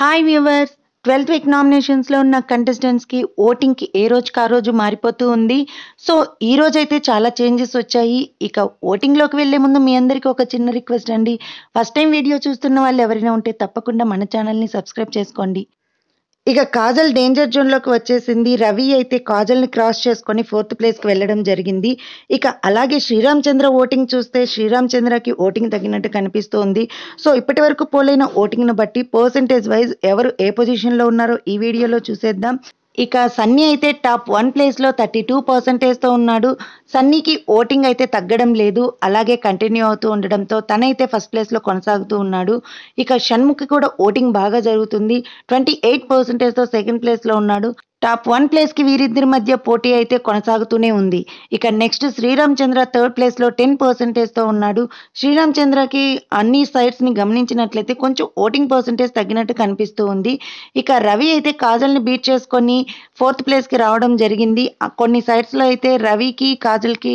hi viewers twelfth week నామినేషన్స్లో ఉన్న కంటెస్టెంట్స్కి ఓటింగ్కి ఏ రోజుకి ఆ రోజు మారిపోతూ ఉంది సో ఈ రోజైతే చాలా చేంజెస్ వచ్చాయి ఇక ఓటింగ్లోకి వెళ్ళే ముందు మీ అందరికీ ఒక చిన్న రిక్వెస్ట్ అండి ఫస్ట్ టైం వీడియో చూస్తున్న వాళ్ళు ఎవరైనా ఉంటే తప్పకుండా మన ఛానల్ని సబ్స్క్రైబ్ చేసుకోండి ఇక కాజల్ డేంజర్ జోన్లోకి వచ్చేసింది రవి అయితే కాజల్ని క్రాస్ చేసుకొని ఫోర్త్ ప్లేస్కి వెళ్ళడం జరిగింది ఇక అలాగే శ్రీరామచంద్ర ఓటింగ్ చూస్తే శ్రీరామచంద్రకి ఓటింగ్ తగ్గినట్టు కనిపిస్తోంది సో ఇప్పటి వరకు పోలైన ఓటింగ్ను బట్టి పర్సంటేజ్ వైజ్ ఎవరు ఏ పొజిషన్లో ఉన్నారో ఈ వీడియోలో చూసేద్దాం ఇక సన్నీ అయితే టాప్ వన్ ప్లేస్లో థర్టీ టూ పర్సంటేజ్తో ఉన్నాడు సన్నీకి ఓటింగ్ అయితే తగ్గడం లేదు అలాగే కంటిన్యూ అవుతూ ఉండడంతో తనైతే ఫస్ట్ ప్లేస్లో కొనసాగుతూ ఉన్నాడు ఇక షణ్ముఖి కూడా ఓటింగ్ బాగా జరుగుతుంది ట్వంటీ ఎయిట్ పర్సంటేజ్తో సెకండ్ ప్లేస్లో ఉన్నాడు టాప్ వన్ ప్లేస్కి వీరిద్దరి మధ్య పోటీ అయితే కొనసాగుతూనే ఉంది ఇక నెక్స్ట్ శ్రీరామ్ చంద్ర థర్డ్ ప్లేస్లో టెన్ పర్సెంటేజ్తో ఉన్నాడు శ్రీరామ్ కి అన్ని సైడ్స్ని గమనించినట్లయితే కొంచెం ఓటింగ్ పర్సెంటేజ్ తగ్గినట్టు కనిపిస్తూ ఉంది ఇక రవి అయితే కాజల్ని బీట్ చేసుకొని ఫోర్త్ ప్లేస్కి రావడం జరిగింది కొన్ని సైడ్స్లో అయితే రవికి కాజల్కి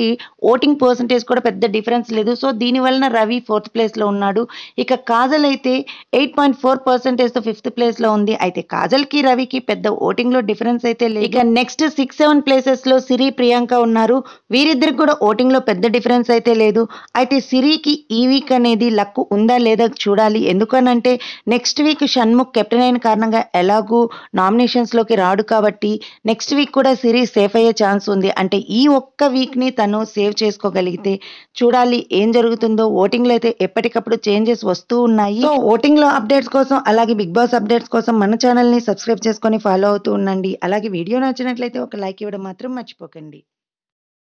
ఓటింగ్ పర్సెంటేజ్ కూడా పెద్ద డిఫరెన్స్ లేదు సో వలన రవి ఫోర్త్ ప్లేస్లో ఉన్నాడు ఇక కాజల్ అయితే ఎయిట్ పాయింట్ ఫోర్ పర్సెంటేజ్తో ఫిఫ్త్ ప్లేస్లో ఉంది అయితే కాజల్కి రవికి పెద్ద ఓటింగ్లో డిఫరెన్స్ ఛాన్స్ అయితే లేదు ఇక నెక్స్ట్ సిక్స్ సెవెన్ ప్లేసెస్ లో సిరి ప్రియాంక ఉన్నారు వీరిద్దరు కూడా ఓటింగ్ లో పెద్ద డిఫరెన్స్ అయితే లేదు అయితే సిరికి ఈ వీక్ అనేది లక్ ఉందా లేదా చూడాలి ఎందుకనంటే నెక్స్ట్ వీక్ షణ్ముఖ్ కెప్టెన్ అయిన కారణంగా ఎలాగూ నామినేషన్స్ లోకి రాడు కాబట్టి నెక్స్ట్ వీక్ కూడా సిరి సేఫ్ అయ్యే ఛాన్స్ ఉంది అంటే ఈ ఒక్క వీక్ని తను సేవ్ చేసుకోగలిగితే చూడాలి ఏం జరుగుతుందో ఓటింగ్లో అయితే ఎప్పటికప్పుడు చేంజెస్ వస్తూ ఉన్నాయి ఓటింగ్లో అప్డేట్స్ కోసం అలాగే బిగ్ బాస్ అప్డేట్స్ కోసం మన ని సబ్స్క్రైబ్ చేసుకొని ఫాలో అవుతూ ఉండండి అలాగే వీడియో నచ్చినట్లయితే ఒక లైక్ ఇవ్వడం మాత్రం మర్చిపోకండి